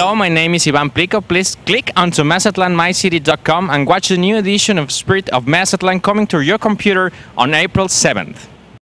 Hello, my name is Ivan Plico. Please click onto MassatlanMyCity.com and watch the new edition of Spirit of Massatlan coming to your computer on April 7th.